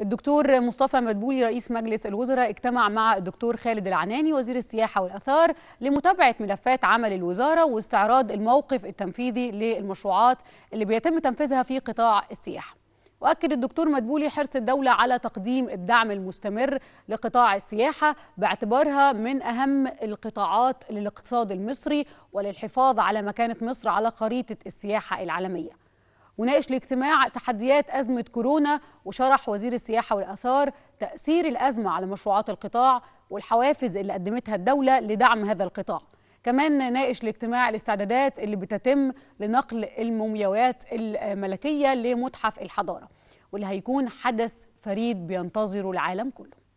الدكتور مصطفى مدبولي رئيس مجلس الوزراء اجتمع مع الدكتور خالد العناني وزير السياحة والأثار لمتابعة ملفات عمل الوزارة واستعراض الموقف التنفيذي للمشروعات اللي بيتم تنفيذها في قطاع السياحة وأكد الدكتور مدبولي حرص الدولة على تقديم الدعم المستمر لقطاع السياحة باعتبارها من أهم القطاعات للاقتصاد المصري وللحفاظ على مكانة مصر على خريطة السياحة العالمية وناقش الاجتماع تحديات أزمة كورونا وشرح وزير السياحة والآثار تأثير الأزمة على مشروعات القطاع والحوافز اللي قدمتها الدولة لدعم هذا القطاع كمان ناقش الاجتماع الاستعدادات اللي بتتم لنقل المومياوات الملكية لمتحف الحضارة واللي هيكون حدث فريد بينتظره العالم كله